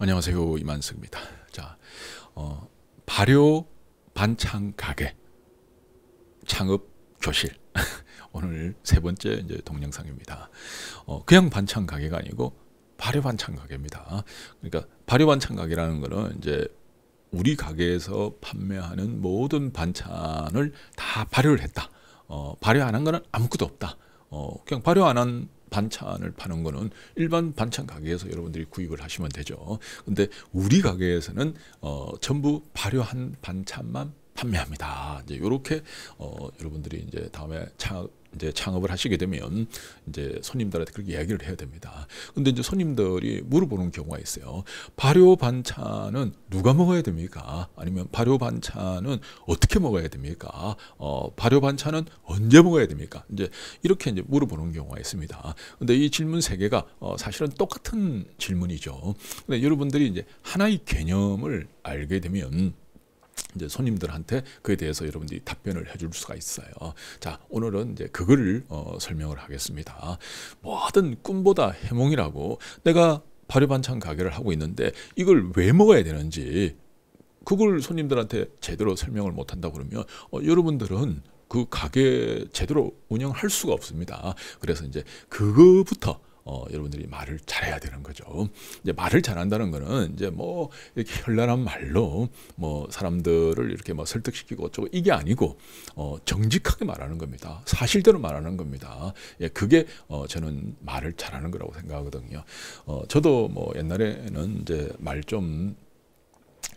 안녕하세요 이만석입니다. 자, 어, 발효 반찬 가게 창업 교실 오늘 세 번째 이제 동영상입니다. 어, 그냥 반찬 가게가 아니고 발효 반찬 가게입니다. 그러니까 발효 반찬 가게라는 거는 이제 우리 가게에서 판매하는 모든 반찬을 다 발효를 했다. 어, 발효 안한 거는 아무것도 없다. 어, 그냥 발효 안한 반찬을 파는 거는 일반 반찬 가게에서 여러분들이 구입을 하시면 되죠. 근데 우리 가게에서는 어, 전부 발효한 반찬만 판매합니다. 이제 요렇게 어, 여러분들이 이제 다음에 창 이제 창업을 하시게 되면 이제 손님들한테 그렇게 이야기를 해야 됩니다. 근데 이제 손님들이 물어보는 경우가 있어요. 발효 반찬은 누가 먹어야 됩니까? 아니면 발효 반찬은 어떻게 먹어야 됩니까? 어, 발효 반찬은 언제 먹어야 됩니까? 이제 이렇게 이제 물어보는 경우가 있습니다. 근데 이 질문 세 개가 어, 사실은 똑같은 질문이죠. 근데 여러분들이 이제 하나의 개념을 알게 되면 이제 손님들한테 그에 대해서 여러분들이 답변을 해 줄 수가 있어요. 자, 오늘은 이제 그거를 어, 설명을 하겠습니다. 뭐든 꿈보다 해몽이라고 내가 발효반찬 가게를 하고 있는데 이걸 왜 먹어야 되는지 그걸 손님들한테 제대로 설명을 못한다 그러면 어, 여러분들은 그 가게 제대로 운영할 수가 없습니다. 그래서 이제 그거부터 어, 여러분들이 말을 잘해야 되는 거죠. 이제 말을 잘한다는 거는 이제 뭐 이렇게 현란한 말로 뭐 사람들을 이렇게 막 뭐 설득시키고 어쩌고 이게 아니고 어, 정직하게 말하는 겁니다. 사실대로 말하는 겁니다. 예, 그게 어, 저는 말을 잘하는 거라고 생각하거든요. 어, 저도 뭐 옛날에는 이제 말좀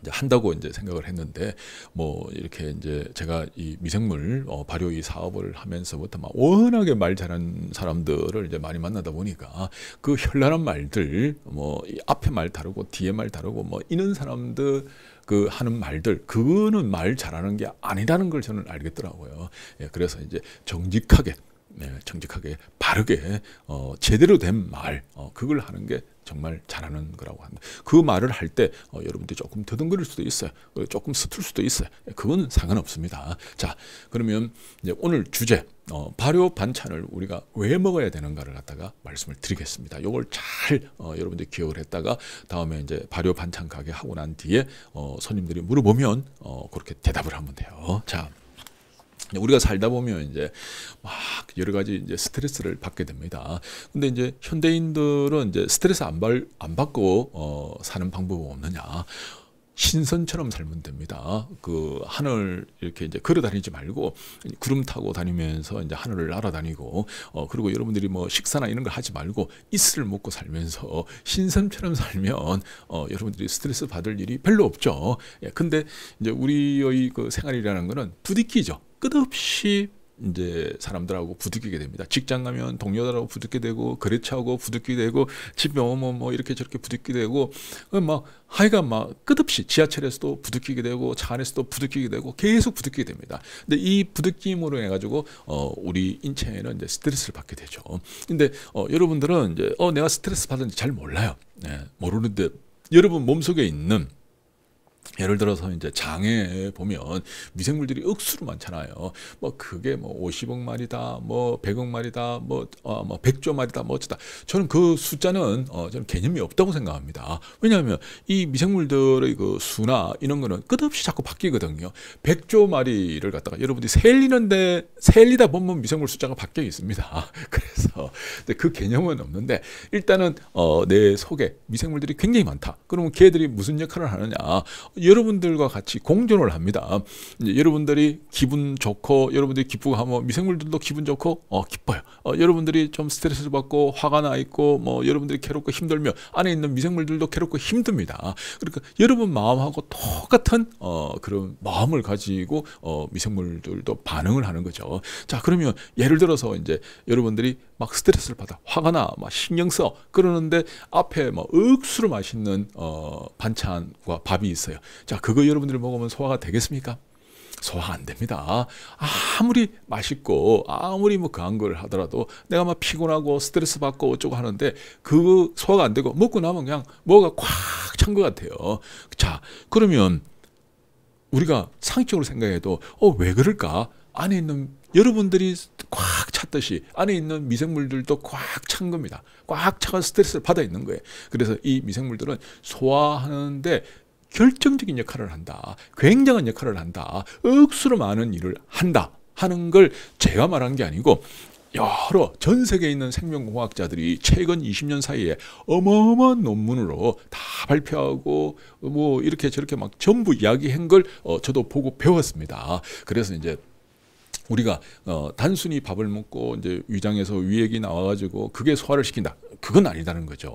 이제 한다고 이제 생각을 했는데 뭐 이렇게 이제 제가 이 미생물 어, 발효 이 사업을 하면서부터 막 워낙에 말 잘하는 사람들을 이제 많이 만나다 보니까 그 현란한 말들 뭐 앞에 말 다르고 뒤에 말 다르고 뭐 이런 사람들 그 하는 말들 그거는 말 잘하는 게 아니라는 걸 저는 알겠더라고요. 예, 그래서 이제 정직하게 네, 정직하게 바르게 어, 제대로 된 말, 어, 그걸 하는 게 정말 잘하는 거라고 합니다. 그 말을 할때 어, 여러분들이 조금 더듬거릴 수도 있어요. 어, 조금 서툴 수도 있어요. 예, 그건 상관없습니다. 자, 그러면 이제 오늘 주제 어, 발효 반찬을 우리가 왜 먹어야 되는가를 갖다가 말씀을 드리겠습니다. 이걸 잘 어, 여러분들 기억을 했다가 다음에 이제 발효 반찬 가게 하고 난 뒤에 어, 손님들이 물어보면 어, 그렇게 대답을 하면 돼요. 자. 우리가 살다 보면 이제 막 여러 가지 이제 스트레스를 받게 됩니다. 근데 이제 현대인들은 이제 스트레스 안, 받, 고 어, 사는 방법은 없느냐? 신선처럼 살면 됩니다. 그 하늘 이렇게 이제 걸어 다니지 말고 구름 타고 다니면서 이제 하늘을 날아다니고 어 그리고 여러분들이 뭐 식사나 이런 걸 하지 말고 이슬을 먹고 살면서 신선처럼 살면 어 여러분들이 스트레스 받을 일이 별로 없죠. 예, 근데 이제 우리의 그 생활이라는 거는 부딪히죠. 끝없이 이제 사람들하고 부딪히게 됩니다. 직장 가면 동료들하고 부딪히게 되고 거래처하고 부딪히게 되고 집에 오면 뭐 이렇게 저렇게 부딪히게 되고 그 막 하여간 막 끝없이 지하철에서도 부딪히게 되고 차 안에서도 부딪히게 되고 계속 부딪히게 됩니다. 근데 이 부딪힘으로 해 가지고 어 우리 인체는 에 이제 스트레스를 받게 되죠. 근데 어 여러분들은 이제 어 내가 스트레스 받는지 잘 몰라요. 네, 모르는데 여러분 몸속에 있는 예를 들어서 이제 장에 보면 미생물들이 억수로 많잖아요. 뭐 그게 뭐 50억 마리다, 뭐 100억 마리다, 뭐, 어, 뭐 100조 마리다, 뭐 어쩌다. 저는 그 숫자는 어, 저는 개념이 없다고 생각합니다. 왜냐하면 이 미생물들의 그 수나 이런 거는 끝없이 자꾸 바뀌거든요. 100조 마리를 갖다가 여러분들이 셀리는데 셀리다 보면 미생물 숫자가 바뀌어 있습니다. 그래서 그 개념은 없는데 일단은 어, 내 속에 미생물들이 굉장히 많다. 그러면 걔들이 무슨 역할을 하느냐? 여러분들과 같이 공존을 합니다. 여러분들이 기분 좋고 여러분들이 기쁘고 하면 뭐 미생물들도 기분 좋고 어, 기뻐요. 어, 여러분들이 좀 스트레스를 받고 화가 나 있고 뭐 여러분들이 괴롭고 힘들면 안에 있는 미생물들도 괴롭고 힘듭니다. 그러니까 여러분 마음하고 똑같은 어, 그런 마음을 가지고 어, 미생물들도 반응을 하는 거죠. 자 그러면 예를 들어서 이제 여러분들이 막 스트레스를 받아 화가 나 막 신경 써 그러는데 앞에 막 억수로 맛있는 어, 반찬과 밥이 있어요. 있습니 자, 그거 여러분들이 먹으면 소화가 되겠습니까? 소화 안 됩니다. 아무리 맛있고 아무리 뭐 그한 걸 하더라도 내가 막 피곤하고 스트레스 받고 어쩌고 하는데 그 소화가 안 되고 먹고 나면 그냥 뭐가 꽉찬것 같아요. 자, 그러면 우리가 상식적으로 생각해도 어, 왜 그럴까? 안에 있는 여러분들이 꽉 찼듯이 안에 있는 미생물들도 꽉 찬 겁니다. 꽉 차가 스트레스를 받아 있는 거예요. 그래서 이 미생물들은 소화하는데 결정적인 역할을 한다. 굉장한 역할을 한다. 억수로 많은 일을 한다. 하는 걸 제가 말한 게 아니고 여러 전 세계에 있는 생명공학자들이 최근 20년 사이에 어마어마한 논문으로 다 발표하고 뭐 이렇게 저렇게 막 전부 이야기한 걸 어, 저도 보고 배웠습니다. 그래서 이제 우리가 어, 단순히 밥을 먹고 이제 위장에서 위액이 나와가지고 그게 소화를 시킨다. 그건 아니다는 거죠.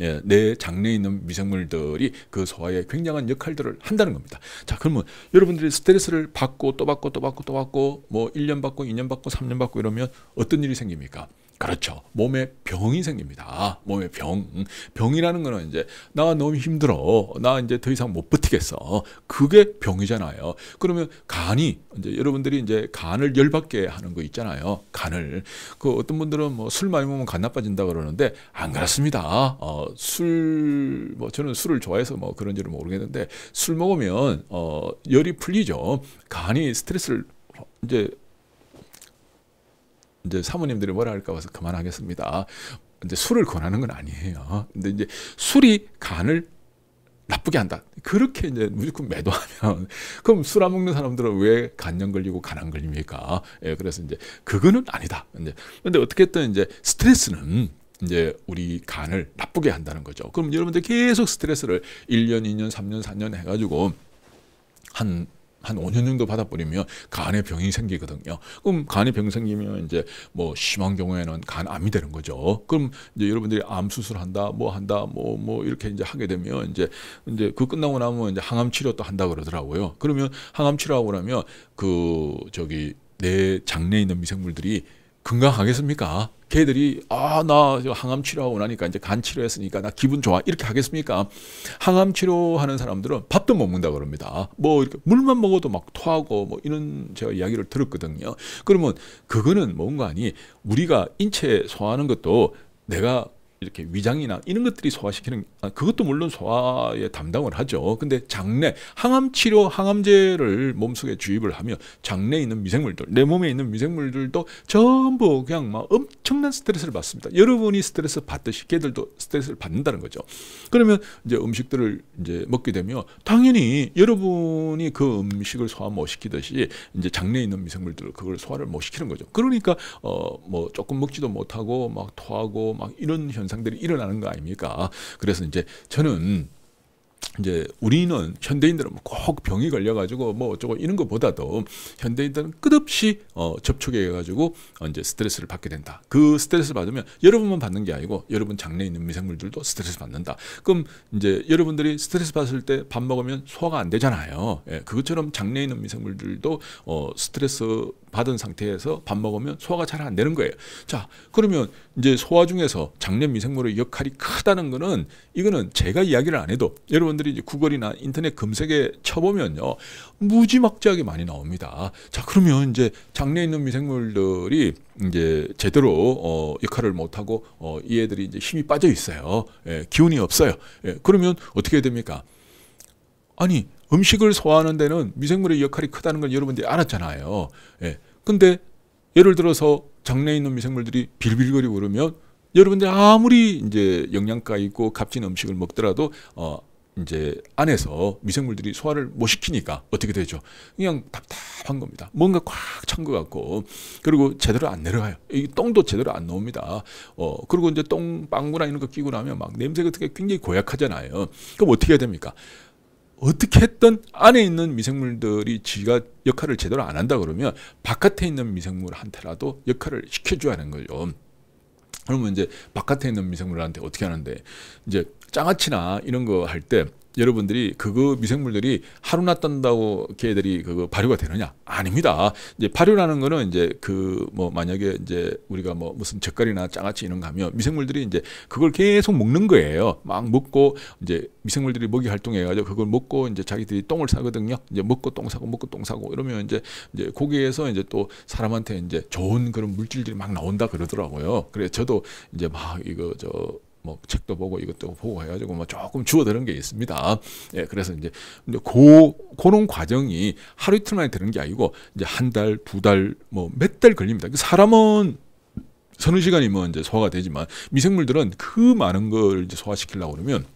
예, 내 장내에 있는 미생물들이 그 소화에 굉장한 역할들을 한다는 겁니다. 자, 그러면 여러분들이 스트레스를 받고 또 받고 또 받고 또 받고 뭐 1년 받고 2년 받고 3년 받고 이러면 어떤 일이 생깁니까? 그렇죠. 몸에 병이 생깁니다. 몸에 병. 병이라는 거는 이제 나 너무 힘들어. 나 이제 더 이상 못 버티겠어. 그게 병이잖아요. 그러면 간이 이제 여러분들이 이제 간을 열받게 하는 거 있잖아요. 간을 그 어떤 분들은 뭐 술 많이 먹으면 간 나빠진다 그러는데 안 그렇습니다. 어, 술 뭐 저는 술을 좋아해서 뭐 그런지는 모르겠는데 술 먹으면 어 열이 풀리죠. 간이 스트레스를 이제 이제 사모님들이 뭐라 할까 봐서 그만하겠습니다. 이제 술을 권하는 건 아니에요. 근데 이제 술이 간을 나쁘게 한다. 그렇게 이제 무조건 매도하면 그럼 술 안 먹는 사람들은 왜 간염 걸리고 간 안 걸립니까? 예, 그래서 이제 그거는 아니다. 이제 근데 어떻게든 이제 스트레스는 이제 우리 간을 나쁘게 한다는 거죠. 그럼 여러분들 계속 스트레스를 1년, 2년, 3년, 4년 해가지고 한한 5년 정도 받아버리면 간에 병이 생기거든요. 그럼 간에 병이 생기면 이제 뭐 심한 경우에는 간암이 되는 거죠. 그럼 이제 여러분들이 암 수술한다, 뭐 한다, 뭐뭐 뭐 이렇게 이제 하게 되면 이제 이제 그 끝나고 나면 이제 항암 치료 도 한다 그러더라고요. 그러면 항암 치료하고 나면 그 저기 내 장내에 있는 미생물들이 건강하겠습니까? 걔들이 아나 항암 치료하고 나니까 이제 간 치료했으니까 나 기분 좋아 이렇게 하겠습니까? 항암 치료하는 사람들은 밥도 못 먹는다 그럽니다. 뭐 이렇게 물만 먹어도 막 토하고 뭐 이런 제가 이야기를 들었거든요. 그러면 그거는 뭔가 아니 우리가 인체 소화하는 것도 내가 이렇게 위장이나 이런 것들이 소화시키는 아, 그것도 물론 소화에 담당을 하죠. 근데 장내 항암 치료 항암제를 몸속에 주입을 하면 장내에 있는 미생물들 내 몸에 있는 미생물들도 전부 그냥 막 엄청난 스트레스를 받습니다. 여러분이 스트레스 받듯이 걔들도 스트레스를 받는다는 거죠. 그러면 이제 음식들을 이제 먹게 되면 당연히 여러분이 그 음식을 소화 못 시키듯이 이제 장내에 있는 미생물들 그걸 소화를 못 시키는 거죠. 그러니까 어 뭐 조금 먹지도 못하고 막 토하고 막 이런 현상 현상들이 일어나는 거 아닙니까? 그래서 이제 저는 이제 우리는 현대인들은 뭐 꼭 병이 걸려가지고 뭐 어쩌고 이런 것보다도 현대인들은 끝없이 어, 접촉해가지고 어, 이제 스트레스를 받게 된다. 그 스트레스 받으면 여러분만 받는 게 아니고 여러분 장내에 있는 미생물들도 스트레스 받는다. 그럼 이제 여러분들이 스트레스 받을 때 밥 먹으면 소화가 안 되잖아요. 예, 그것처럼 장내에 있는 미생물들도 어, 스트레스 받은 상태에서 밥 먹으면 소화가 잘 안 되는 거예요. 자, 그러면 이제 소화 중에서 장내 미생물의 역할이 크다는 거는 이거는 제가 이야기를 안 해도 여러분들이 이제 구글이나 인터넷 검색에 쳐보면요. 무지막지하게 많이 나옵니다. 자, 그러면 이제 장내에 있는 미생물들이 이제 제대로 어, 역할을 못하고 어, 이 애들이 이제 힘이 빠져 있어요. 예, 기운이 없어요. 예, 그러면 어떻게 됩니까? 아니, 음식을 소화하는 데는 미생물의 역할이 크다는 걸 여러분들이 알았잖아요. 예. 근데 예를 들어서 장내에 있는 미생물들이 빌빌거리고 그러면 여러분들 아무리 이제 영양가 있고 값진 음식을 먹더라도 어 이제 안에서 미생물들이 소화를 못 시키니까 어떻게 되죠? 그냥 답답한 겁니다. 뭔가 꽉 찬 것 같고 그리고 제대로 안 내려가요. 이 똥도 제대로 안 나옵니다. 어 그리고 이제 똥 빵구나 이런 거 끼고 나면 막 냄새가 어떻게 굉장히 고약하잖아요. 그럼 어떻게 해야 됩니까? 어떻게 했든 안에 있는 미생물들이 지가 역할을 제대로 안 한다 그러면 바깥에 있는 미생물한테라도 역할을 시켜줘야 하는 거죠. 그러면 이제 바깥에 있는 미생물한테 어떻게 하는데 이제 장아찌나 이런 거할때 여러분들이 그거 미생물들이 하루나 떤다고 걔들이 그거 발효가 되느냐? 아닙니다. 이제 발효라는 거는 이제 그 뭐 만약에 이제 우리가 뭐 무슨 젓갈이나 장아찌 이런 거 하면 미생물들이 이제 그걸 계속 먹는 거예요. 막 먹고 이제 미생물들이 먹이 활동해 가지고 그걸 먹고 이제 자기들이 똥을 사거든요. 이제 먹고 똥 사고 먹고 똥 사고 이러면 이제 이제 고기에서 이제 또 사람한테 이제 좋은 그런 물질들이 막 나온다 그러더라고요. 그래 저도 이제 막 이거 저뭐 책도 보고 이것도 보고 해가지고 뭐 조금 줄어드는 게 있습니다. 예, 그래서 이제 고 그런 과정이 하루 이틀 만에 되는 게 아니고 이제 한 달, 두 달, 뭐 몇 달 걸립니다. 그 사람은 서너 시간이면 이제 소화가 되지만 미생물들은 그 많은 걸 이제 소화시키려고 그러면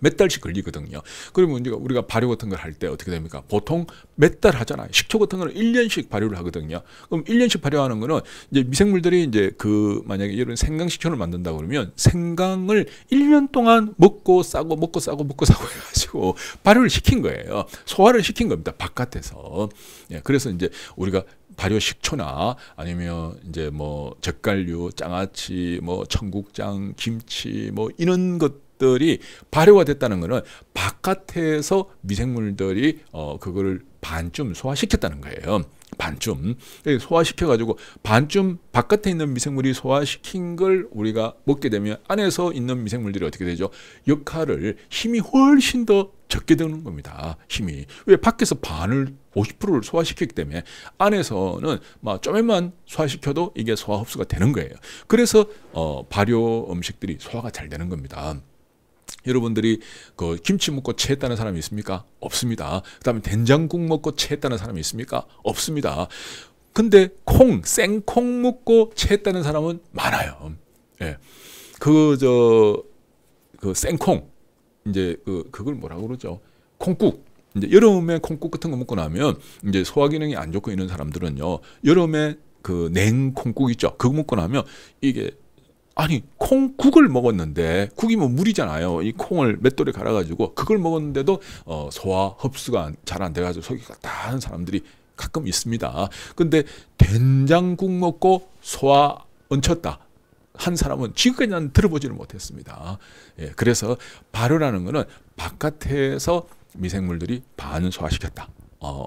몇 달씩 걸리거든요. 그러면 이제 우리가 발효 같은 걸 할 때 어떻게 됩니까? 보통 몇 달 하잖아요. 식초 같은 거는 1년씩 발효를 하거든요. 그럼 1년씩 발효하는 거는 이제 미생물들이 이제 그 만약에 이런 생강 식초를 만든다 그러면 생강을 1년 동안 먹고 싸고 먹고 싸고 먹고 싸고 해가지고 발효를 시킨 거예요. 소화를 시킨 겁니다. 바깥에서. 예, 그래서 이제 우리가 발효 식초나 아니면 이제 뭐 젓갈류, 장아찌, 뭐 청국장, 김치 뭐 이런 것 것들이 발효가 됐다는 것은 바깥에서 미생물들이 어, 그거를 반쯤 소화시켰다는 거예요. 반쯤 소화시켜가지고 반쯤 바깥에 있는 미생물이 소화시킨 걸 우리가 먹게 되면 안에서 있는 미생물들이 어떻게 되죠? 역할을 힘이 훨씬 더 적게 되는 겁니다. 힘이 왜 밖에서 반을 50%를 소화시켰기 때문에 안에서는 막 쪼매만 소화시켜도 이게 소화 흡수가 되는 거예요. 그래서 어, 발효 음식들이 소화가 잘 되는 겁니다. 여러분들이 그 김치 먹고 체했다는 사람이 있습니까? 없습니다. 그 다음에 된장국 먹고 체했다는 사람이 있습니까? 없습니다. 근데 콩, 생콩 먹고 체했다는 사람은 많아요. 예. 그, 저, 그 생콩. 이제 그, 그걸 뭐라 그러죠? 콩국. 이제 여름에 콩국 같은 거 먹고 나면 이제 소화 기능이 안 좋고 있는 사람들은요. 여름에 그 냉콩국 있죠. 그거 먹고 나면 이게 아니 콩 국을 먹었는데 국이뭐 물이잖아요. 이 콩을 맷돌에 갈아가지고 그걸 먹었는데도 어, 소화 흡수가 잘 안 돼가지고 속이 까딱한 사람들이 가끔 있습니다. 근데 된장국 먹고 소화 얹혔다. 한 사람은 지금까지 는 들어보지를 못했습니다. 예, 그래서 발효라는 것은 바깥에서 미생물들이 반소화시켰다. 어,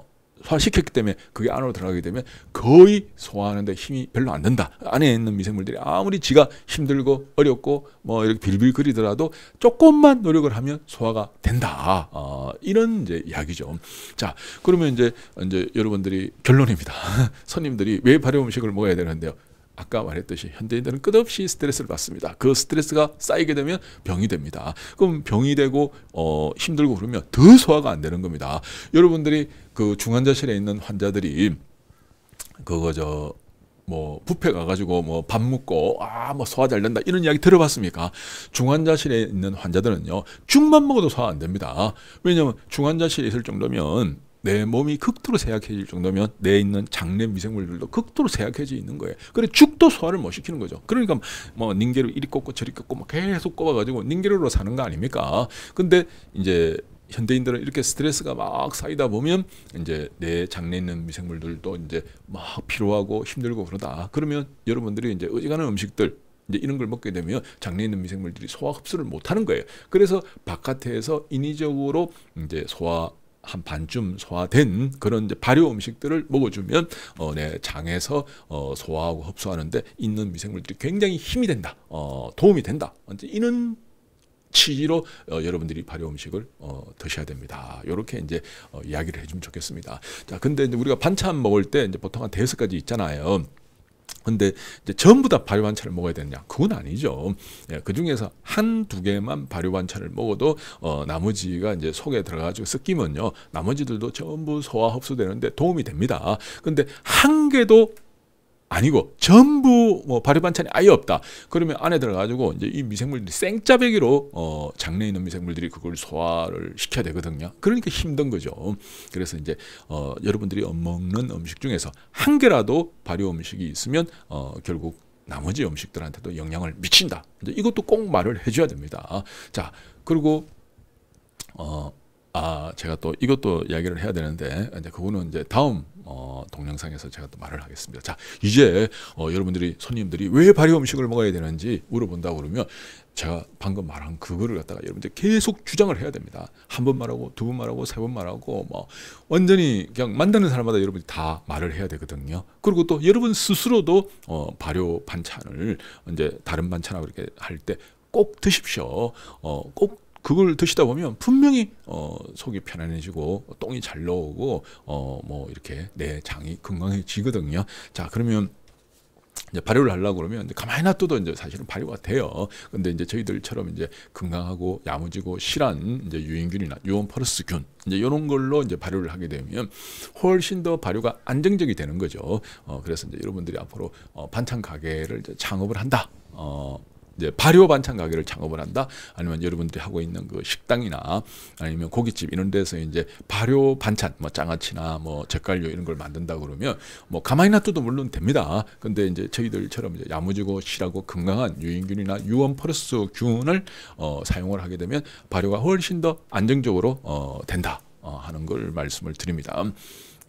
소화시켰기 때문에 그게 안으로 들어가게 되면 거의 소화하는데 힘이 별로 안 든다. 안에 있는 미생물들이 아무리 지가 힘들고 어렵고 뭐 이렇게 빌빌 거리더라도 조금만 노력을 하면 소화가 된다. 어, 이런 이제 이야기죠. 자, 그러면 이제 이제 여러분들이 결론입니다. 손님들이 왜 발효 음식을 먹어야 되는데요? 아까 말했듯이 현대인들은 끝없이 스트레스를 받습니다. 그 스트레스가 쌓이게 되면 병이 됩니다. 그럼 병이 되고 어, 힘들고 그러면 더 소화가 안 되는 겁니다. 여러분들이 그 중환자실에 있는 환자들이 그거 저 뭐 부페 가가지고 뭐 밥 먹고 아 뭐 소화 잘 된다 이런 이야기 들어봤습니까? 중환자실에 있는 환자들은요 죽만 먹어도 소화 안 됩니다. 왜냐하면 중환자실에 있을 정도면 내 몸이 극도로 세약해질 정도면 내 있는 장내 미생물들도 극도로 세약해져 있는 거예요. 그래 죽도 소화를 못 시키는 거죠. 그러니까 뭐 닌게르 이리 꽂고 저리 꽂고 막 계속 꼽아가지고 닌게르로 사는 거 아닙니까? 근데 이제 현대인들은 이렇게 스트레스가 막 쌓이다 보면 이제 내장내 있는 미생물들도 이제 막 피로하고 힘들고 그러다. 그러면 여러분들이 이제 어지간한 음식들 이제 이런 걸 먹게 되면 장내 있는 미생물들이 소화 흡수를 못 하는 거예요. 그래서 바깥에서 인위적으로 이제 소화 한 반쯤 소화된 그런 발효 음식들을 먹어주면 어, 내 장에서 어, 소화하고 흡수하는데 있는 미생물들이 굉장히 힘이 된다, 어, 도움이 된다. 이런 취지로 어, 여러분들이 발효 음식을 어, 드셔야 됩니다. 이렇게 이제 어, 이야기를 해주면 좋겠습니다. 자, 근데 이제 우리가 반찬 먹을 때 이제 보통 한 대여섯 가지 있잖아요. 근데 전부 다 발효한차를 먹어야 되느냐? 그건 아니죠. 예, 그 중에서 한두 개만 발효한차를 먹어도 어, 나머지가 이제 속에 들어가지고 섞이면요, 나머지들도 전부 소화 흡수되는데 도움이 됩니다. 근데 한 개도 아니고 전부 뭐 발효 반찬이 아예 없다. 그러면 안에 들어가지고 이제 이 미생물들이 생짜배기로 어 장내에 있는 미생물들이 그걸 소화를 시켜야 되거든요. 그러니까 힘든 거죠. 그래서 이제 어 여러분들이 먹는 음식 중에서 한 개라도 발효 음식이 있으면 어 결국 나머지 음식들한테도 영향을 미친다. 이것도 꼭 말을 해줘야 됩니다. 자 그리고 어아 제가 또 이것도 이야기를 해야 되는데 이제 그거는 이제 다음 어, 동영상에서 제가 또 말을 하겠습니다. 자 이제 어, 여러분들이 손님들이 왜 발효 음식을 먹어야 되는지 물어본다 그러면 제가 방금 말한 그거를 갖다가 여러분들 계속 주장을 해야 됩니다. 한 번 말하고 두 번 말하고 세 번 말하고 뭐 완전히 그냥 만드는 사람마다 여러분이 다 말을 해야 되거든요. 그리고 또 여러분 스스로도 어, 발효 반찬을 이제 다른 반찬하고 이렇게 할 때 꼭 드십시오. 어, 꼭 그걸 드시다 보면 분명히 어, 속이 편안해지고 똥이 잘 나오고 어, 뭐 이렇게 내 장이 건강해지거든요. 자 그러면 이제 발효를 하려고 그러면 이제 가만히 놔둬도 이제 사실은 발효가 돼요. 근데 이제 저희들처럼 이제 건강하고 야무지고 실한 이제 유인균이나 유온 퍼러스균 이제 이런 걸로 이제 발효를 하게 되면 훨씬 더 발효가 안정적이 되는 거죠. 어, 그래서 이제 여러분들이 앞으로 어, 반찬 가게를 이제 창업을 한다. 어, 이제 발효 반찬 가게를 창업을 한다. 아니면 여러분들이 하고 있는 그 식당이나 아니면 고깃집 이런 데서 이제 발효 반찬 뭐 장아찌나 뭐 젓갈류 이런 걸 만든다 그러면 뭐 가만히 놔둬도 물론 됩니다. 근데 이제 저희들처럼 이제 야무지고 실하고 건강한 유인균이나 유원 포레스균을 어, 사용을 하게 되면 발효가 훨씬 더 안정적으로 어, 된다. 어, 하는 걸 말씀을 드립니다.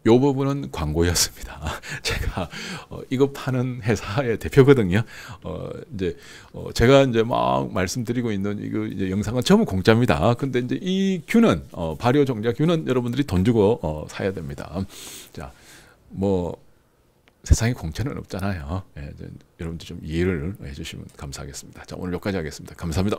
요 부분은 광고였습니다. 제가 어, 이거 파는 회사의 대표거든요. 어, 이제 어, 제가 이제 막 말씀드리고 있는 이거 이제 영상은 전부 공짜입니다. 근데 이제 이 큐는 어, 발효 종자 큐는 여러분들이 돈 주고 어, 사야 됩니다. 자, 뭐 세상에 공짜는 없잖아요. 예, 여러분들 좀 이해를 해주시면 감사하겠습니다. 자, 오늘 여기까지 하겠습니다. 감사합니다.